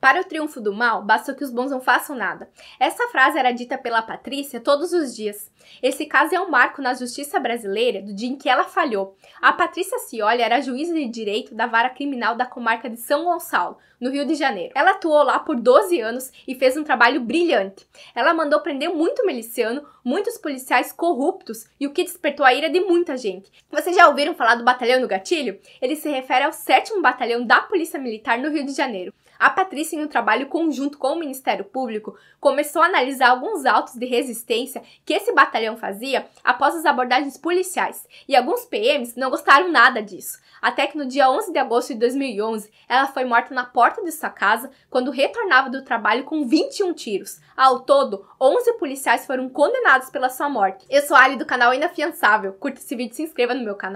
Para o triunfo do mal, basta que os bons não façam nada. Essa frase era dita pela Patrícia todos os dias. Esse caso é um marco na justiça brasileira do dia em que ela falhou. A Patrícia Cioli era juíza de direito da vara criminal da comarca de São Gonçalo, no Rio de Janeiro. Ela atuou lá por 12 anos e fez um trabalho brilhante. Ela mandou prender muito miliciano, muitos policiais corruptos e o que despertou a ira de muita gente. Vocês já ouviram falar do Batalhão do Gatilho? Ele se refere ao 7 Batalhão da Polícia Militar no Rio de Janeiro. A Patrícia isso, em um trabalho conjunto com o Ministério Público, começou a analisar alguns autos de resistência que esse batalhão fazia após as abordagens policiais, e alguns PMs não gostaram nada disso. Até que no dia 11 de agosto de 2011, ela foi morta na porta de sua casa quando retornava do trabalho com 21 tiros. Ao todo, 11 policiais foram condenados pela sua morte. Eu sou a Ali do canal Inafiançável. Curta esse vídeo e se inscreva no meu canal.